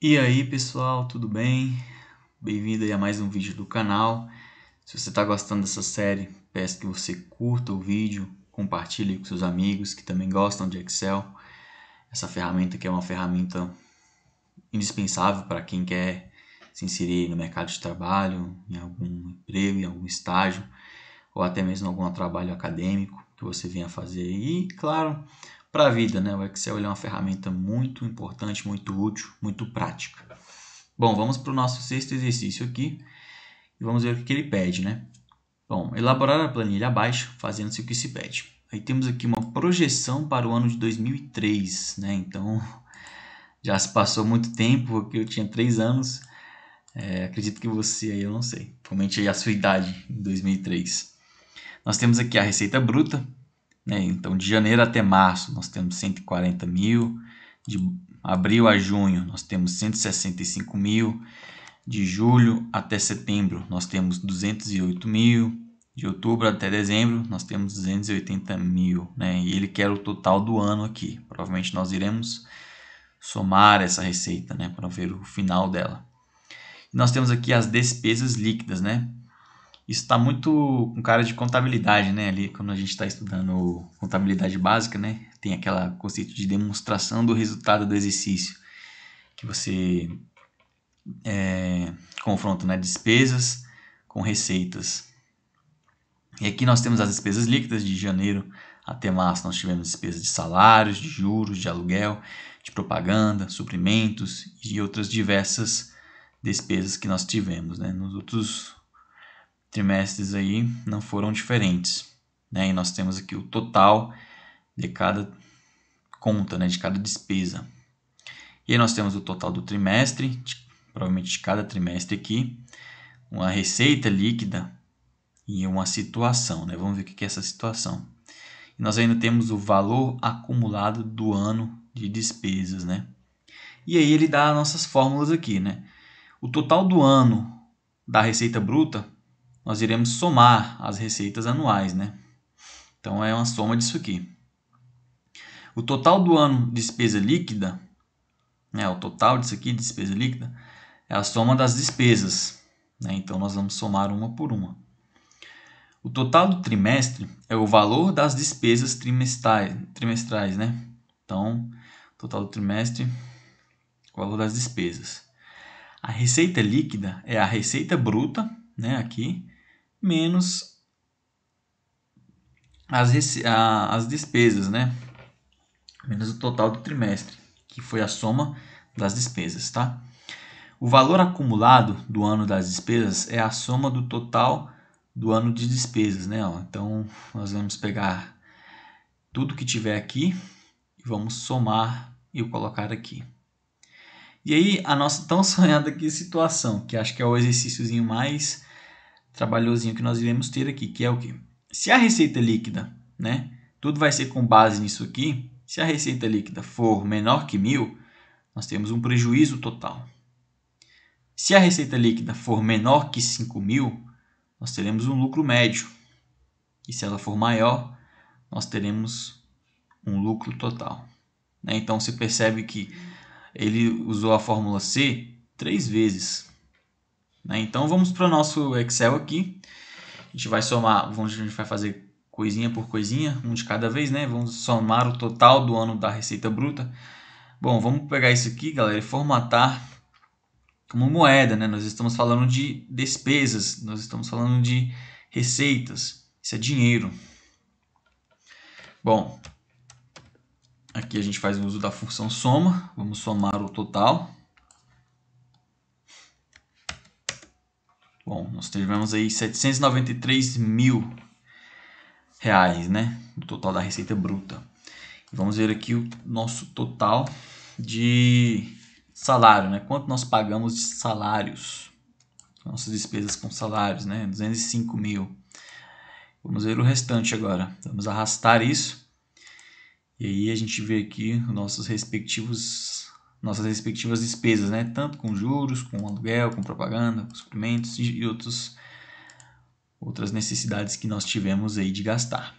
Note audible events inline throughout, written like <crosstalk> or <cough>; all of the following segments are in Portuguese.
E aí pessoal, tudo bem? Bem-vindo a mais um vídeo do canal. Se você está gostando dessa série, peço que você curta o vídeo, compartilhe com seus amigos que também gostam de Excel. Essa ferramenta que é uma ferramenta indispensável para quem quer se inserir no mercado de trabalho, em algum emprego, em algum estágio, ou até mesmo em algum trabalho acadêmico que você venha fazer. E claro, para a vida. Né? O Excel é uma ferramenta muito importante, muito útil, muito prática. Bom, vamos para o nosso sexto exercício aqui e vamos ver o que ele pede. Né? Bom, elaborar a planilha abaixo, fazendo-se o que se pede. Aí temos aqui uma projeção para o ano de 2003, né? Então, <laughs> já se passou muito tempo, porque eu tinha 3 anos. É, acredito que você aí, eu não sei. Comente aí a sua idade em 2003. Nós temos aqui a receita bruta, né? Então, de janeiro até março, nós temos 140 mil, de abril a junho, nós temos 165 mil, de julho até setembro, nós temos 208 mil, de outubro até dezembro, nós temos 280 mil, né? E ele quer o total do ano aqui. Provavelmente nós iremos somar essa receita, né, para ver o final dela. E nós temos aqui as despesas líquidas, né? Isso está muito com cara de contabilidade, né? Ali, quando a gente está estudando contabilidade básica, né? Tem aquele conceito de demonstração do resultado do exercício, que você é, confronta né, despesas com receitas. E aqui nós temos as despesas líquidas de janeiro até março. Nós tivemos despesas de salários, de juros, de aluguel, de propaganda, suprimentos e outras diversas despesas que nós tivemos. Né? Nos outros trimestres aí não foram diferentes. Né? E nós temos aqui o total de cada conta, né? de cada despesa. E aí nós temos o total do trimestre, de, provavelmente de cada trimestre aqui, uma receita líquida e uma situação. Né? Vamos ver o que é essa situação. E nós ainda temos o valor acumulado do ano de despesas. Né? E aí ele dá nossas fórmulas aqui. Né? O total do ano da receita bruta nós iremos somar as receitas anuais, né? Então é uma soma disso aqui. O total do ano de despesa líquida, né, o total disso aqui, de despesa líquida, é a soma das despesas. Né? Então nós vamos somar uma por uma. O total do trimestre é o valor das despesas trimestrais, trimestrais né? Então, total do trimestre, o valor das despesas. A receita líquida é a receita bruta, né, aqui, menos as, a, as despesas, né? Menos o total do trimestre, que foi a soma das despesas, tá? O valor acumulado do ano das despesas é a soma do total do ano de despesas, né? Então, nós vamos pegar tudo que tiver aqui e vamos somar e colocar aqui. E aí, a nossa tão <laughs> sonhada aqui situação, que acho que é o exercíciozinho mais trabalhozinho que nós iremos ter aqui, que é o quê? Se a receita líquida, né? Tudo vai ser com base nisso aqui. Se a receita líquida for menor que mil, nós temos um prejuízo total. Se a receita líquida for menor que cinco mil, nós teremos um lucro médio. E se ela for maior, nós teremos um lucro total. Né? Então você percebe que ele usou a fórmula C três vezes. Né? Então vamos para o nosso Excel aqui. A gente vai somar, vamos, a gente vai fazer coisinha por coisinha, um de cada vez, né? Vamos somar o total do ano da receita bruta. Bom, vamos pegar isso aqui, galera, e formatar como moeda, né? Nós estamos falando de despesas, nós estamos falando de receitas, isso é dinheiro. Bom, aqui a gente faz o uso da função soma, vamos somar o total. Bom, nós tivemos aí 793 mil reais, né? Do total da receita bruta. Vamos ver aqui o nosso total de salário, né? Quanto nós pagamos de salários? Nossas despesas com salários, né? 205 mil. Vamos ver o restante agora. Vamos arrastar isso. E aí a gente vê aqui nossos respectivos nossas respectivas despesas, né? Tanto com juros, com aluguel, com propaganda, com suprimentos e, outros, outras necessidades que nós tivemos aí de gastar.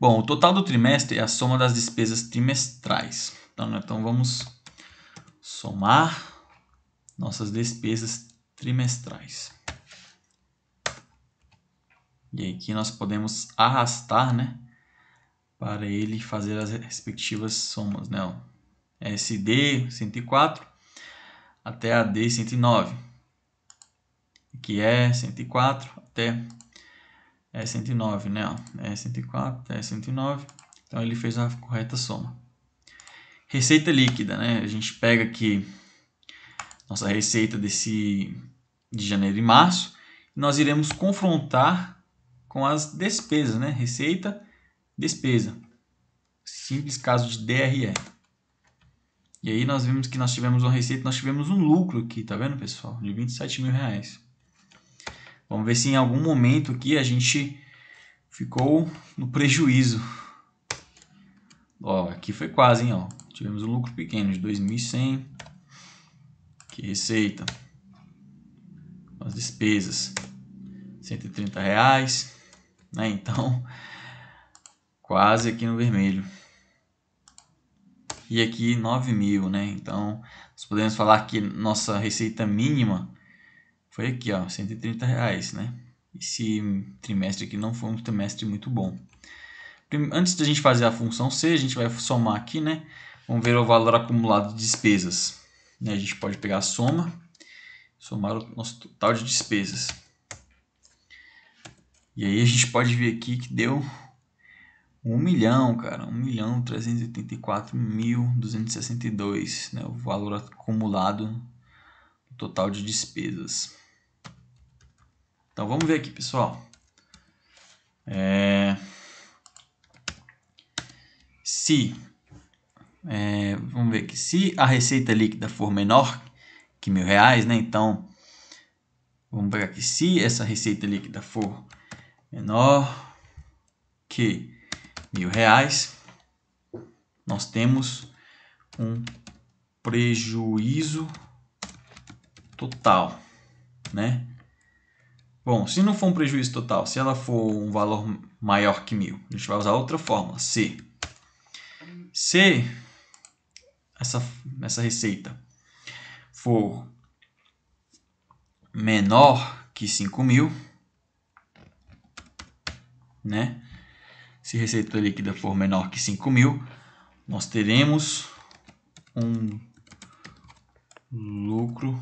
Bom, o total do trimestre é a soma das despesas trimestrais. Então, né, então vamos somar nossas despesas trimestrais. E aqui nós podemos arrastar, né? Para ele fazer as respectivas somas, né? SD 104 até a D 109, que é 104 até e 109, né? É 104 até 109. Então ele fez a correta soma. Receita líquida, né? A gente pega aqui nossa receita desse de janeiro e março e nós iremos confrontar com as despesas, né? Receita, despesa. Simples caso de DRE. E aí nós vimos que nós tivemos uma receita, nós tivemos um lucro aqui, tá vendo, pessoal? De 27 mil reais. Vamos ver se em algum momento aqui a gente ficou no prejuízo. Ó, aqui foi quase, hein, ó. Tivemos um lucro pequeno de 2.100. Que receita. As despesas. 130 reais. Né? Então, quase aqui no vermelho e aqui 9 mil, né? Então, nós podemos falar que nossa receita mínima foi aqui, ó, 130 reais, né? Esse trimestre aqui não foi um trimestre muito bom. Antes da gente fazer a função C, a gente vai somar aqui, né? Vamos ver o valor acumulado de despesas. Né? A gente pode pegar a soma, somar o nosso total de despesas. E aí a gente pode ver aqui que deu 1 milhão, cara, 1 milhão 384.262, mil né, o valor acumulado do total de despesas. Então vamos ver aqui, pessoal. É... Se é, vamos ver aqui, se a receita líquida for menor que mil reais, né? Então vamos pegar aqui, se essa receita líquida for menor que mil reais, nós temos um prejuízo total, né? Bom, se não for um prejuízo total, se ela for um valor maior que mil, a gente vai usar outra fórmula, C. Se essa, essa receita for menor que 5 mil, né? Se receita líquida for menor que mil, nós teremos um lucro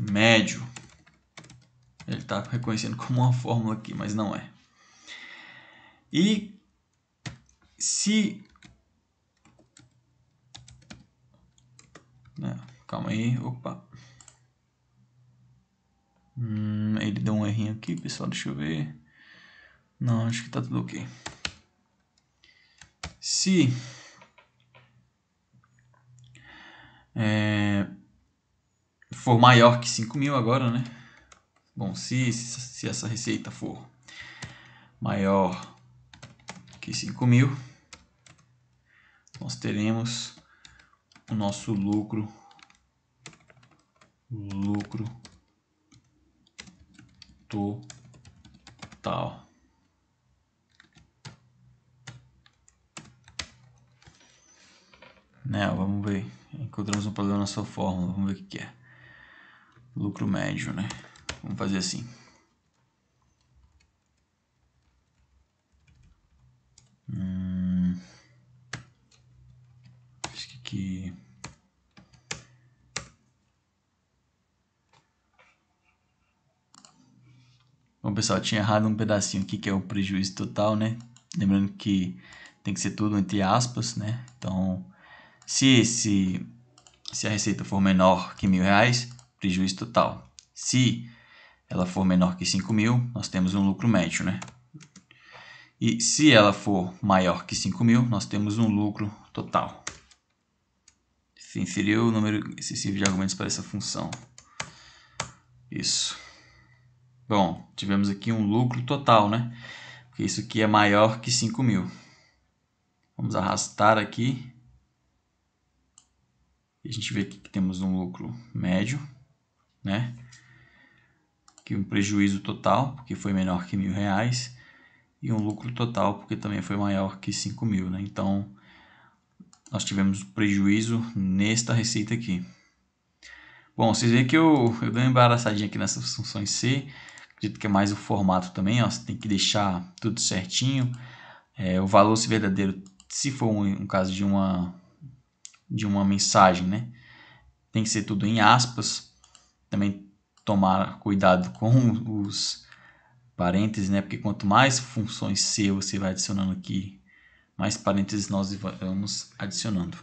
médio. Ele está reconhecendo como uma fórmula aqui, mas não é. E se. Não, né, calma aí, opa. Hum, ele deu um errinho aqui, pessoal, deixa eu ver. Não, acho que está tudo ok. Se é, for maior que 5 mil agora, né? Bom, se, se, se essa receita for maior que 5 mil, nós teremos o nosso lucro, lucro total. Né? Vamos ver. Encontramos um problema na sua fórmula. Vamos ver o que é. Lucro médio, né? Vamos fazer assim. Hum, acho que aqui... Bom, pessoal, tinha errado um pedacinho aqui que é o prejuízo total, né? Lembrando que tem que ser tudo entre aspas, né? Então, se, se se a receita for menor que mil reais, prejuízo total. Se ela for menor que 5 mil, nós temos um lucro médio, né? E se ela for maior que 5 mil, nós temos um lucro total. Inferior o número excessivo de argumentos para essa função. Isso. Bom, tivemos aqui um lucro total, né? Porque isso aqui é maior que 5 mil. Vamos arrastar aqui a gente vê aqui que temos um lucro médio, né? Aqui um prejuízo total, porque foi menor que mil reais, e um lucro total, porque também foi maior que cinco mil, né? Então, nós tivemos prejuízo nesta receita aqui. Bom, vocês veem que eu, eu dei uma embaraçadinha aqui nessas funções C, acredito que é mais o formato também, ó, você tem que deixar tudo certinho, é, o valor se verdadeiro, se for um, um caso de uma de uma mensagem, né? Tem que ser tudo em aspas. Também tomar cuidado <laughs> com os parênteses, né? Porque quanto mais funções C você vai adicionando aqui, mais parênteses nós vamos adicionando.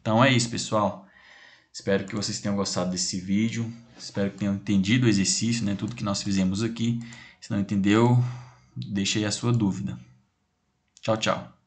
Então é isso, pessoal. Espero que vocês tenham gostado desse vídeo. Espero que tenham entendido o exercício, né? Tudo que nós fizemos aqui. Se não entendeu, deixe aí a sua dúvida. Tchau, tchau.